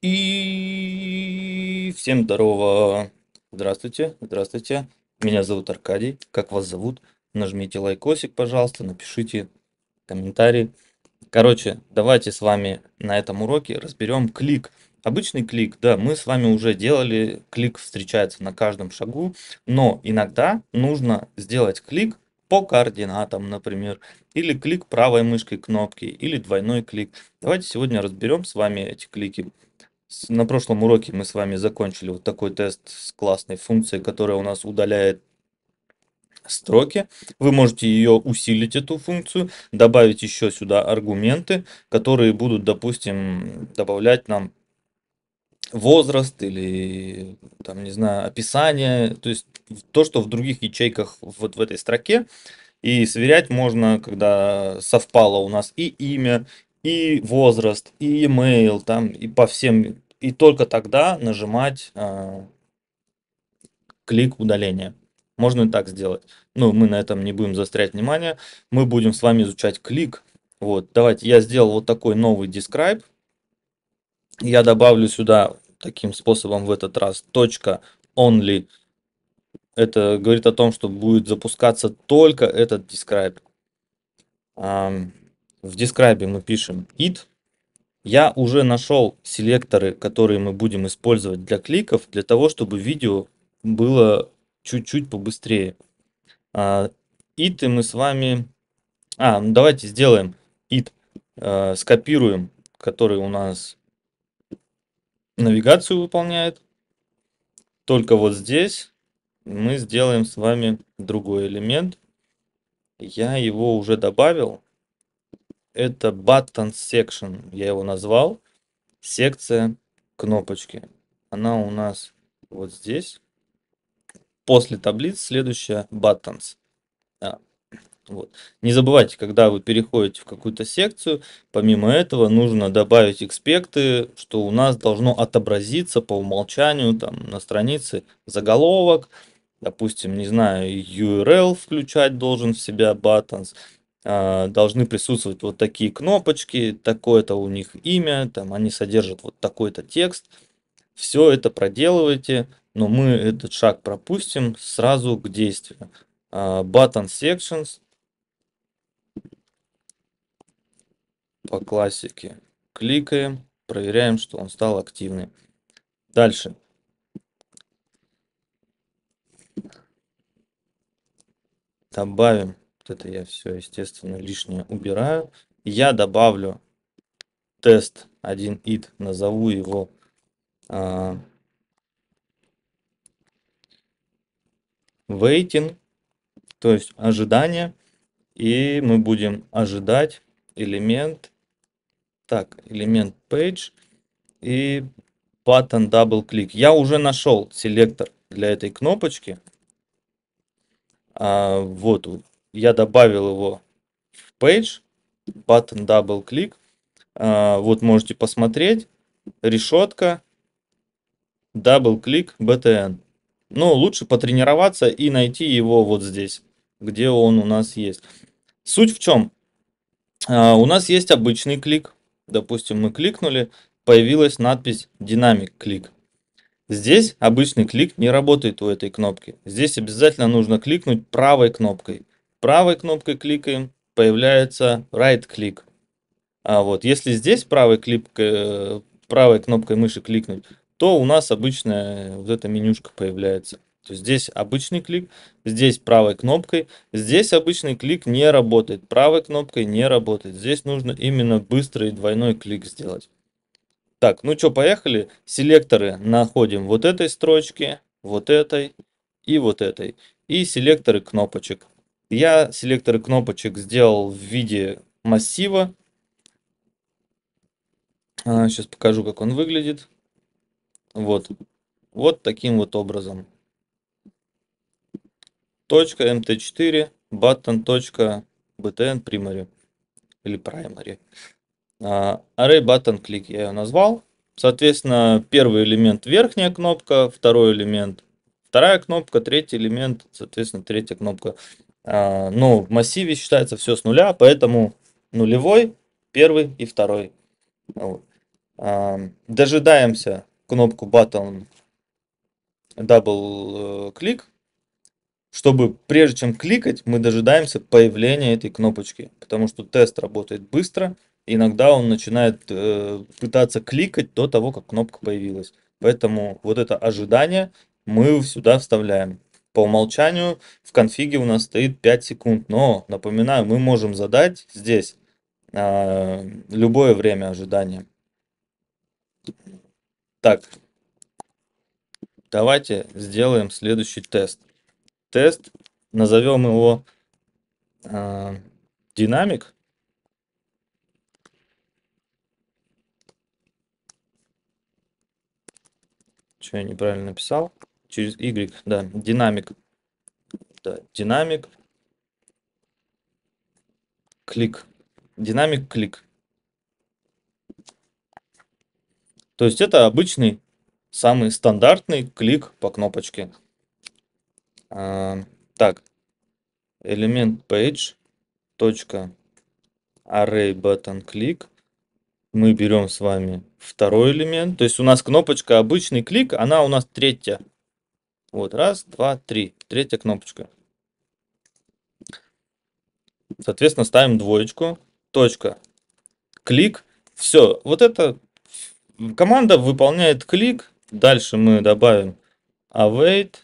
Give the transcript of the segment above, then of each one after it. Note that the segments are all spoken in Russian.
И всем здорово. Здравствуйте, здравствуйте. Меня зовут Аркадий. Как вас зовут? Нажмите лайкосик, пожалуйста, напишите комментарий. Короче, давайте с вами на этом уроке разберем клик. Обычный клик, да, мы с вами уже делали, клик встречается на каждом шагу, но иногда нужно сделать клик по координатам, например, или клик правой мышкой кнопки, или двойной клик. Давайте сегодня разберем с вами эти клики. На прошлом уроке мы с вами закончили вот такой тест с классной функцией, которая у нас удаляет строки. Вы можете ее усилить, эту функцию, добавить еще сюда аргументы, которые будут, допустим, добавлять нам возраст или, там, не знаю, описание, то есть то, что в других ячейках вот в этой строке. И сверять можно, когда совпало у нас и имя, и возраст, и email, там, и по всем, и только тогда нажимать э, клик удаления. Можно и так сделать. Ну, мы на этом не будем застрять внимание. Мы будем с вами изучать клик. Вот, давайте я сделал вот такой новый describe. Я добавлю сюда таким способом в этот раз точка only. Это говорит о том, что будет запускаться только этот describe. Um, в Describe мы пишем it. Я уже нашел селекторы, которые мы будем использовать для кликов, для того, чтобы видео было чуть-чуть побыстрее. А, it мы с вами... А, ну давайте сделаем it. А, скопируем, который у нас навигацию выполняет. Только вот здесь мы сделаем с вами другой элемент. Я его уже добавил это button section, я его назвал, секция кнопочки. Она у нас вот здесь. После таблиц следующая buttons. А, вот. Не забывайте, когда вы переходите в какую-то секцию, помимо этого нужно добавить экспекты, что у нас должно отобразиться по умолчанию там, на странице заголовок, допустим, не знаю, URL включать должен в себя buttons, а, должны присутствовать вот такие кнопочки, такое-то у них имя, там они содержат вот такой-то текст. Все это проделывайте, но мы этот шаг пропустим сразу к действию. А, button Sections по классике кликаем, проверяем, что он стал активным. Дальше. Добавим вот это я все, естественно, лишнее убираю. Я добавлю тест 1 id, назову его а, waiting, то есть ожидание. И мы будем ожидать элемент, так, элемент page и button double click. Я уже нашел селектор для этой кнопочки. А, вот я добавил его в page, button double click. А, вот можете посмотреть. Решетка, double click, btn. Но ну, лучше потренироваться и найти его вот здесь, где он у нас есть. Суть в чем? А, у нас есть обычный клик. Допустим, мы кликнули, появилась надпись «Динамик клик». Здесь обычный клик не работает у этой кнопки. Здесь обязательно нужно кликнуть правой кнопкой – правой кнопкой кликаем, появляется right click. А вот если здесь правой, клип, э, правой кнопкой мыши кликнуть, то у нас обычная вот эта менюшка появляется. То есть здесь обычный клик, здесь правой кнопкой. Здесь обычный клик не работает, правой кнопкой не работает. Здесь нужно именно быстрый двойной клик сделать. Так, ну что, поехали. Селекторы находим вот этой строчки, вот этой и вот этой. И селекторы кнопочек. Я селекторы кнопочек сделал в виде массива. Сейчас а, покажу, как он выглядит. Вот. Вот таким вот образом. Точка mt4 button точка btn primary или primary. А, Array button click я ее назвал. Соответственно, первый элемент верхняя кнопка, второй элемент вторая кнопка, третий элемент, соответственно, третья кнопка а, но ну, в массиве считается все с нуля, поэтому нулевой, первый и второй. А, дожидаемся кнопку button double э, click, чтобы прежде чем кликать, мы дожидаемся появления этой кнопочки, потому что тест работает быстро, иногда он начинает э, пытаться кликать до того, как кнопка появилась. Поэтому вот это ожидание мы сюда вставляем. По умолчанию в конфиге у нас стоит 5 секунд, но, напоминаю, мы можем задать здесь э, любое время ожидания. Так, давайте сделаем следующий тест. Тест, назовем его э, динамик. Что я неправильно написал? через Y, да, динамик, да, динамик, клик, динамик, клик. То есть это обычный, самый стандартный клик по кнопочке. А, так, элемент page, точка, array button click. Мы берем с вами второй элемент. То есть у нас кнопочка обычный клик, она у нас третья вот, раз, два, три. Третья кнопочка. Соответственно, ставим двоечку, точка, клик. Все, вот это команда выполняет клик. Дальше мы добавим await,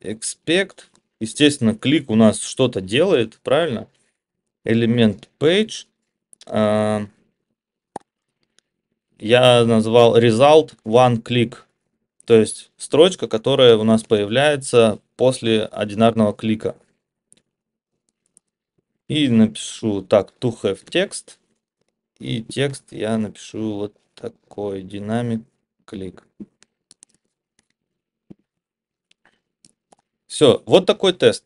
expect. Естественно, клик у нас что-то делает, правильно? Элемент page. А, я назвал result one click. То есть строчка, которая у нас появляется после одинарного клика. И напишу так, to have текст. И текст я напишу вот такой, динамик клик. Все, вот такой тест.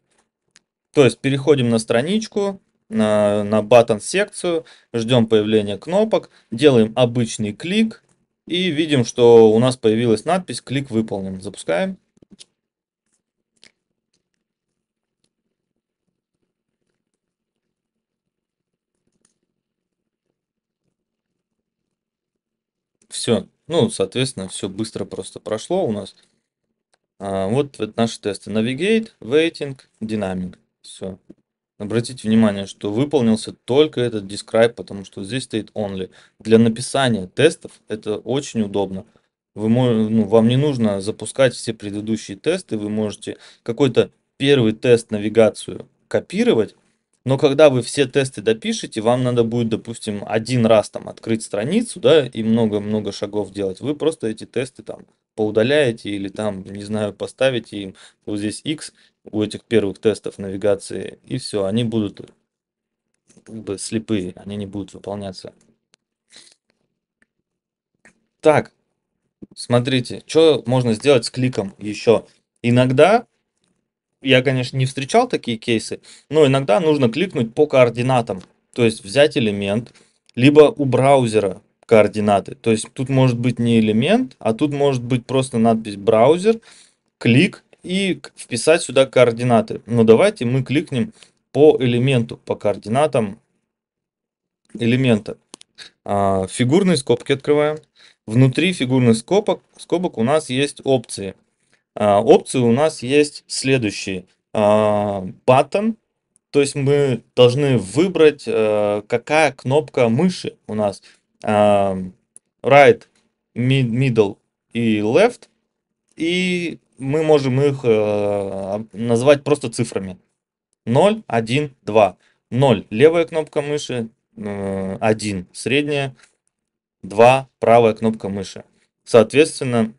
То есть переходим на страничку, на, на button секцию, ждем появления кнопок, делаем обычный клик, и видим, что у нас появилась надпись «Клик выполнен». Запускаем. Все. Ну, соответственно, все быстро просто прошло у нас. А, вот, вот наши тесты. Navigate, Waiting, Dynamic. Все. Обратите внимание, что выполнился только этот describe, потому что здесь стоит only. Для написания тестов это очень удобно. Вы, ну, вам не нужно запускать все предыдущие тесты, вы можете какой-то первый тест навигацию копировать, но когда вы все тесты допишете, вам надо будет, допустим, один раз там открыть страницу, да, и много-много шагов делать. Вы просто эти тесты там поудаляете или там, не знаю, поставите им вот здесь X у этих первых тестов навигации, и все, они будут как бы слепые, они не будут выполняться. Так, смотрите, что можно сделать с кликом еще. Иногда я, конечно, не встречал такие кейсы, но иногда нужно кликнуть по координатам, то есть взять элемент, либо у браузера координаты. То есть тут может быть не элемент, а тут может быть просто надпись браузер, клик и вписать сюда координаты. Но давайте мы кликнем по элементу, по координатам элемента. А, фигурные скобки открываем. Внутри фигурных скобок, скобок у нас есть опции – а, опции у нас есть следующий а, button, то есть мы должны выбрать, э, какая кнопка мыши у нас а, right, middle и left, и мы можем их э, назвать просто цифрами 0, 1, 2. 0 левая кнопка мыши, 1 э, средняя, 2 правая кнопка мыши. Соответственно,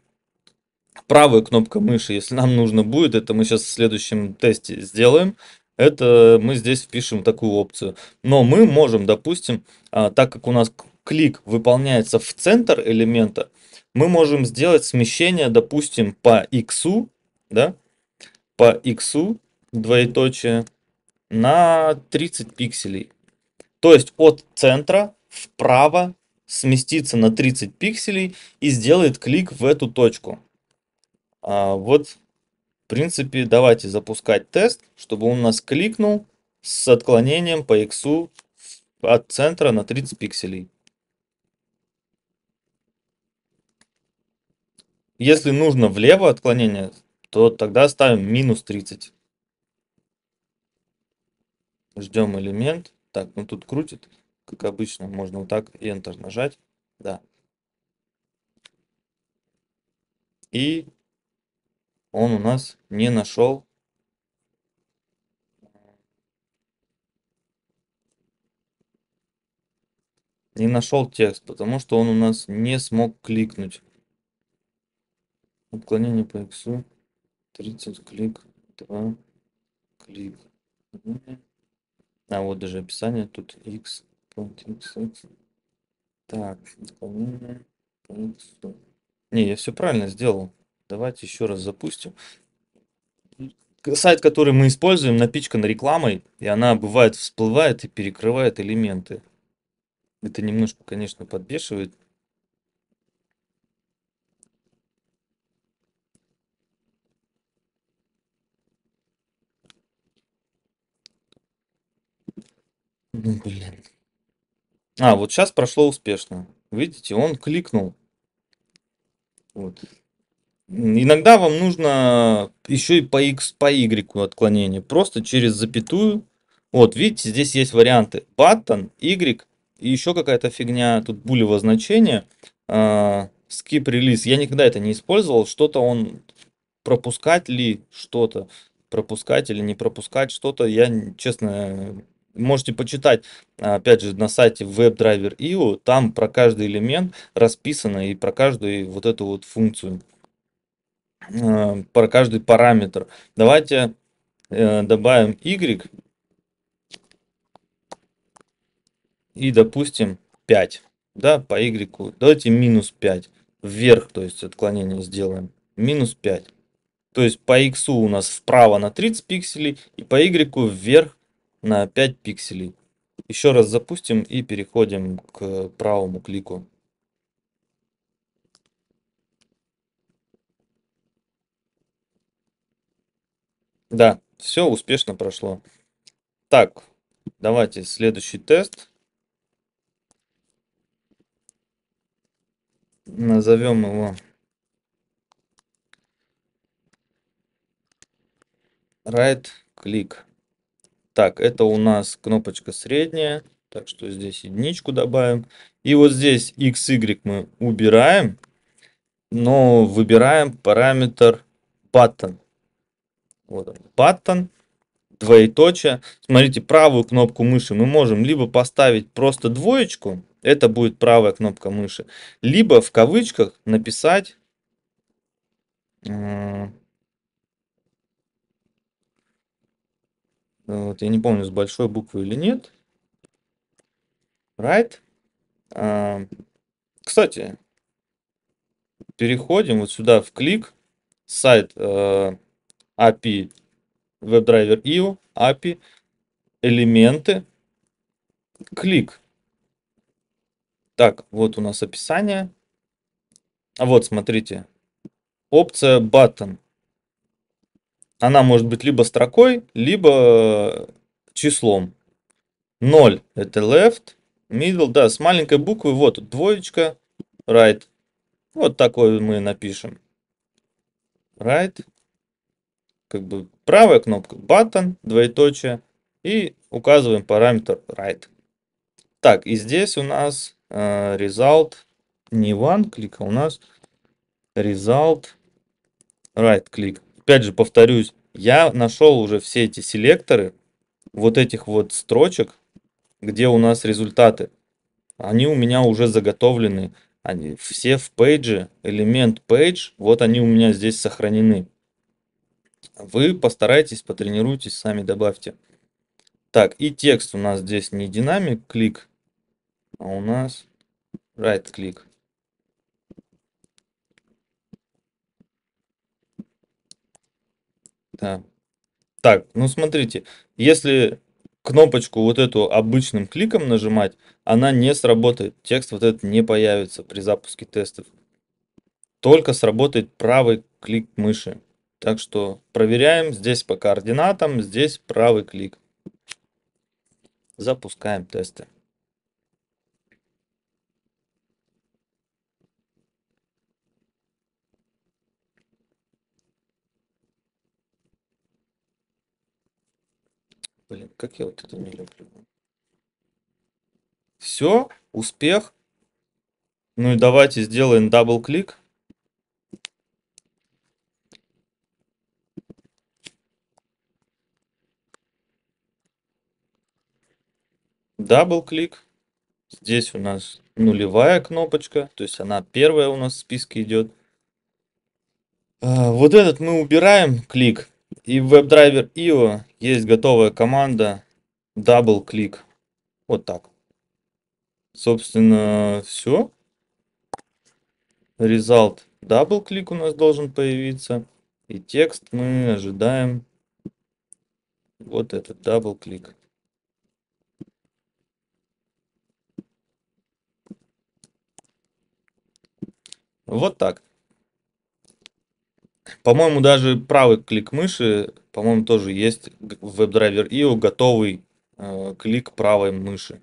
правая кнопка мыши, если нам нужно будет, это мы сейчас в следующем тесте сделаем, это мы здесь впишем такую опцию. Но мы можем, допустим, а, так как у нас клик выполняется в центр элемента, мы можем сделать смещение, допустим, по x, да, по x, двоеточие, на 30 пикселей. То есть от центра вправо сместится на 30 пикселей и сделает клик в эту точку. А, вот, в принципе, давайте запускать тест, чтобы он у нас кликнул с отклонением по X от центра на 30 пикселей. Если нужно влево отклонение, то тогда ставим минус 30. Ждем элемент. Так, ну тут крутит, как обычно. Можно вот так Enter нажать. Да. И он у нас не нашел не нашел текст, потому что он у нас не смог кликнуть. Отклонение по иксу 30 клик, 2 клик. А вот даже описание, тут x, Так, Не, я все правильно сделал. Давайте еще раз запустим. Сайт, который мы используем, напичкан рекламой, и она бывает всплывает и перекрывает элементы. Это немножко, конечно, подбешивает. Ну, блин. А, вот сейчас прошло успешно. Видите, он кликнул. Вот. Иногда вам нужно еще и по x, по y отклонение. Просто через запятую. Вот, видите, здесь есть варианты. Button, y и еще какая-то фигня. Тут булево значение. Э, а, skip release. Я никогда это не использовал. Что-то он... Пропускать ли что-то? Пропускать или не пропускать что-то? Я, честно, можете почитать, а, опять же, на сайте WebDriver.io, там про каждый элемент расписано и про каждую вот эту вот функцию. Э, про каждый параметр. Давайте э, добавим y и, допустим, 5. Да, по y. Давайте минус 5. Вверх, то есть отклонение сделаем. Минус 5. То есть по x у нас вправо на 30 пикселей и по y вверх на 5 пикселей. Еще раз запустим и переходим к правому клику. Да, все успешно прошло. Так, давайте следующий тест. Назовем его right click. Так, это у нас кнопочка средняя, так что здесь единичку добавим. И вот здесь x, y мы убираем, но выбираем параметр button. Вот он, баттон, двоеточие. Смотрите, правую кнопку мыши мы можем либо поставить просто двоечку, это будет правая кнопка мыши, либо в кавычках написать э, вот, я не помню, с большой буквы или нет. Right. А, кстати, переходим вот сюда в клик. Сайт э, API WebDriver IO, API, элементы, клик. Так, вот у нас описание. А вот, смотрите, опция button. Она может быть либо строкой, либо э, числом. 0 это left, middle, да, с маленькой буквы, вот двоечка, right. Вот такой мы напишем. Right как бы правая кнопка button, двоеточие, и указываем параметр right. Так, и здесь у нас э, result не one click, а у нас result right click. Опять же повторюсь, я нашел уже все эти селекторы вот этих вот строчек, где у нас результаты. Они у меня уже заготовлены. Они все в пейдже, элемент page, вот они у меня здесь сохранены. Вы постарайтесь, потренируйтесь, сами добавьте. Так, и текст у нас здесь не динамик, клик, а у нас right click. Да. Так, ну смотрите, если кнопочку вот эту обычным кликом нажимать, она не сработает. Текст вот этот не появится при запуске тестов. Только сработает правый клик мыши. Так что проверяем здесь по координатам, здесь правый клик. Запускаем тесты. Блин, как я вот это не люблю. Все, успех. Ну и давайте сделаем дабл-клик. дабл-клик. Здесь у нас нулевая кнопочка, то есть она первая у нас в списке идет. А, вот этот мы убираем, клик. И в веб IO есть готовая команда дабл-клик. Вот так. Собственно, все. Result дабл-клик у нас должен появиться. И текст мы ожидаем вот этот дабл-клик. Вот так. По-моему, даже правый клик мыши, по-моему, тоже есть в WebDriver IO готовый э, клик правой мыши.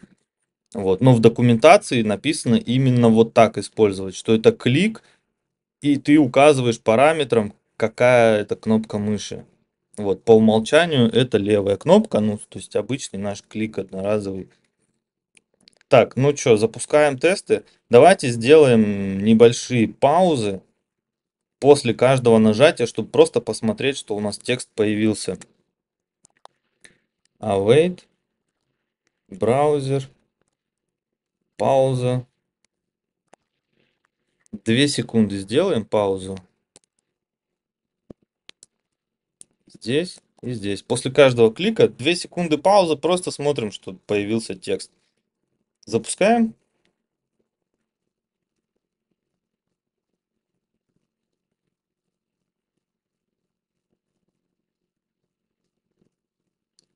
Вот. Но в документации написано именно вот так использовать, что это клик, и ты указываешь параметром, какая это кнопка мыши. Вот, по умолчанию это левая кнопка, ну, то есть обычный наш клик одноразовый так, ну что, запускаем тесты. Давайте сделаем небольшие паузы после каждого нажатия, чтобы просто посмотреть, что у нас текст появился. Await, браузер, пауза. Две секунды сделаем паузу. Здесь и здесь. После каждого клика две секунды паузы, просто смотрим, что появился текст. Запускаем.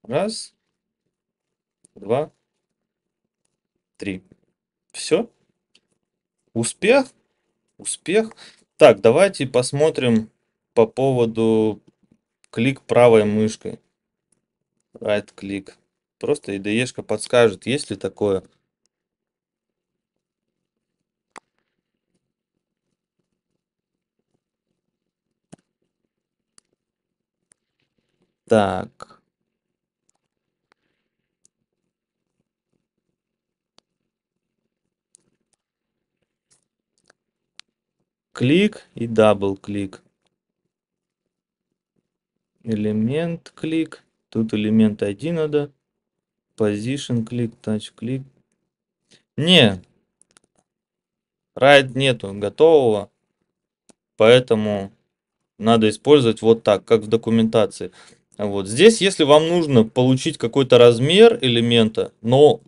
Раз, два, три. Все. Успех. Успех. Так, давайте посмотрим по поводу клик правой мышкой. Right клик. Просто IDE подскажет, есть ли такое. Так. Клик и дабл клик. Элемент клик. Тут элемент один надо. Position клик, touch клик. Не. Райд нету готового. Поэтому надо использовать вот так, как в документации. Вот здесь, если вам нужно получить какой-то размер элемента, но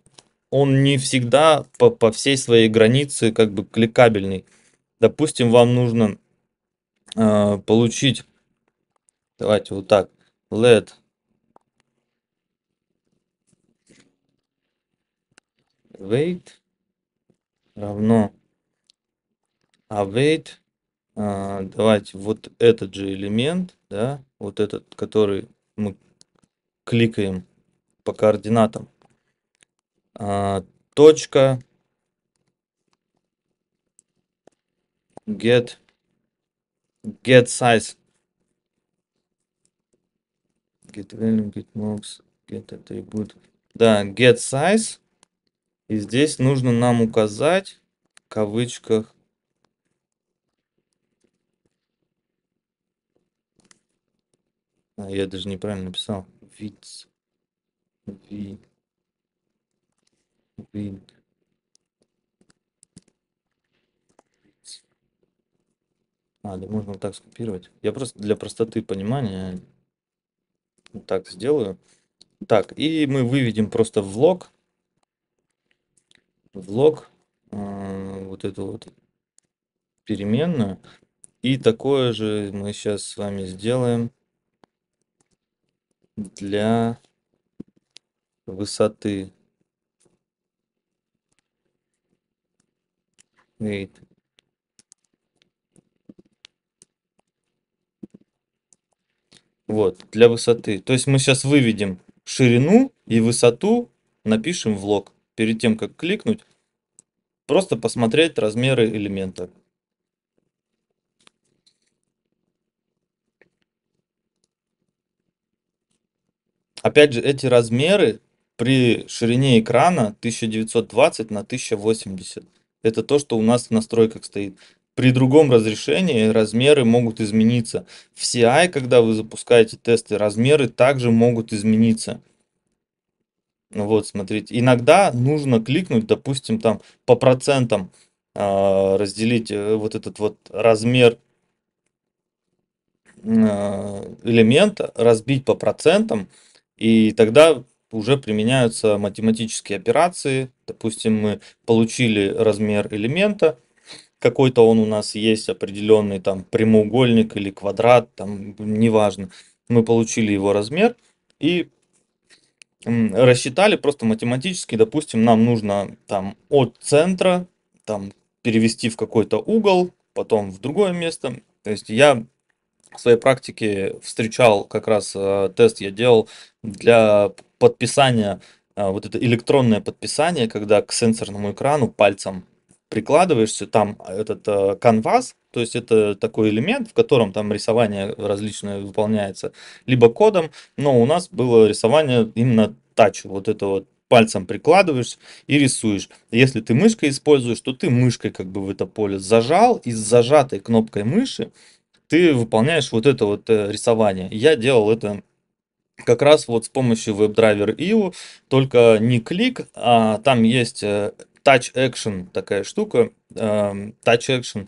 он не всегда по, по всей своей границе как бы кликабельный. Допустим, вам нужно э, получить, давайте вот так, LED weight равно а weight э, давайте вот этот же элемент да вот этот который мы кликаем по координатам. А, точка get get size get value get max get attribute да get size и здесь нужно нам указать в кавычках А, я даже неправильно написал. Виц. Ви. Вин. А, да можно так скопировать. Я просто для простоты понимания так сделаю. Так, и мы выведем просто влог. Влог. Э, вот эту вот переменную. И такое же мы сейчас с вами сделаем для высоты. wait Вот, для высоты. То есть мы сейчас выведем ширину и высоту, напишем в лог. Перед тем, как кликнуть, просто посмотреть размеры элемента. Опять же, эти размеры при ширине экрана 1920 на 1080. Это то, что у нас в настройках стоит. При другом разрешении размеры могут измениться. В CI, когда вы запускаете тесты, размеры также могут измениться. Вот, смотрите. Иногда нужно кликнуть, допустим, там по процентам а, э, разделить вот этот вот размер э, элемента, разбить по процентам, и тогда уже применяются математические операции. Допустим, мы получили размер элемента, какой-то он у нас есть, определенный там прямоугольник или квадрат, там неважно. Мы получили его размер и рассчитали просто математически, допустим, нам нужно там от центра там перевести в какой-то угол, потом в другое место. То есть я в своей практике встречал, как раз э, тест я делал для подписания, э, вот это электронное подписание, когда к сенсорному экрану пальцем прикладываешься, там э, этот канвас, то есть это такой элемент, в котором там рисование различное выполняется, либо кодом, но у нас было рисование именно тач, вот это вот пальцем прикладываешь и рисуешь. Если ты мышкой используешь, то ты мышкой как бы в это поле зажал, и с зажатой кнопкой мыши ты выполняешь вот это вот э, рисование. Я делал это как раз вот с помощью WebDriver IO, только не клик, а там есть э, Touch Action такая штука, эм, Touch Action,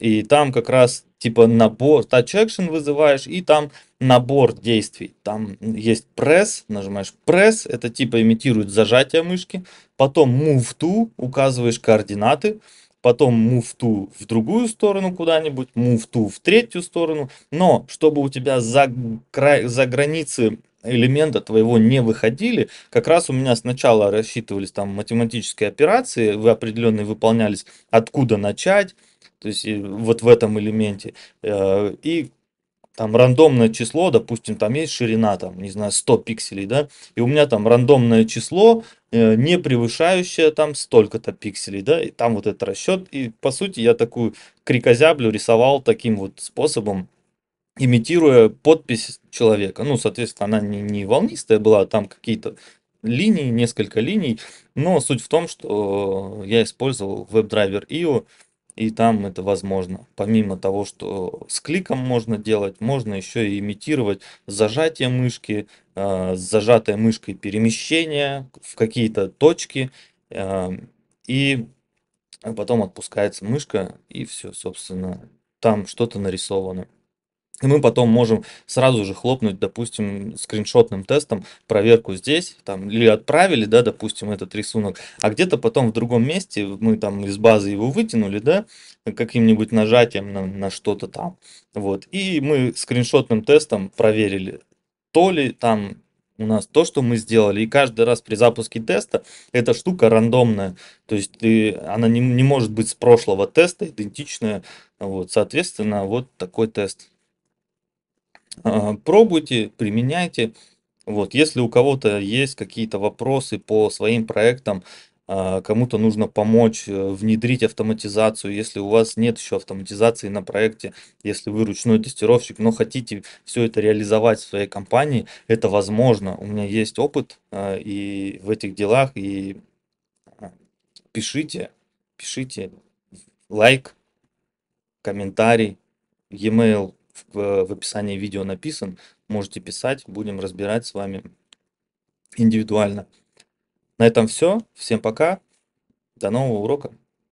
и там как раз типа набор, Touch Action вызываешь, и там набор действий. Там есть пресс, нажимаешь пресс, это типа имитирует зажатие мышки, потом move to, указываешь координаты, потом move в другую сторону куда-нибудь, move в третью сторону, но чтобы у тебя за, край, за границы элемента твоего не выходили, как раз у меня сначала рассчитывались там математические операции, вы определенные выполнялись, откуда начать, то есть э, вот в этом элементе. Э, и там рандомное число, допустим, там есть ширина, там, не знаю, 100 пикселей, да, и у меня там рандомное число, э, не превышающее там столько-то пикселей, да, и там вот этот расчет, и по сути я такую крикозяблю рисовал таким вот способом, имитируя подпись человека, ну, соответственно, она не, не волнистая была, а там какие-то линии, несколько линий, но суть в том, что я использовал WebDriver IO, и там это возможно. Помимо того, что с кликом можно делать, можно еще и имитировать зажатие мышки, э, с зажатой мышкой перемещение в какие-то точки. Э, и потом отпускается мышка, и все, собственно, там что-то нарисовано. И мы потом можем сразу же хлопнуть, допустим, скриншотным тестом проверку здесь, там, или отправили, да, допустим, этот рисунок, а где-то потом в другом месте мы там из базы его вытянули, да, каким-нибудь нажатием на, на что-то там, вот, и мы скриншотным тестом проверили, то ли там у нас то, что мы сделали. И каждый раз при запуске теста эта штука рандомная. То есть ты, она не, не может быть с прошлого теста идентичная. Вот, соответственно, вот такой тест. А, пробуйте, применяйте. Вот, если у кого-то есть какие-то вопросы по своим проектам, а, кому-то нужно помочь э, внедрить автоматизацию, если у вас нет еще автоматизации на проекте, если вы ручной тестировщик, но хотите все это реализовать в своей компании, это возможно. У меня есть опыт а, и в этих делах, и пишите, пишите лайк, комментарий, e-mail, в, в описании видео написан. Можете писать, будем разбирать с вами индивидуально. На этом все. Всем пока. До нового урока.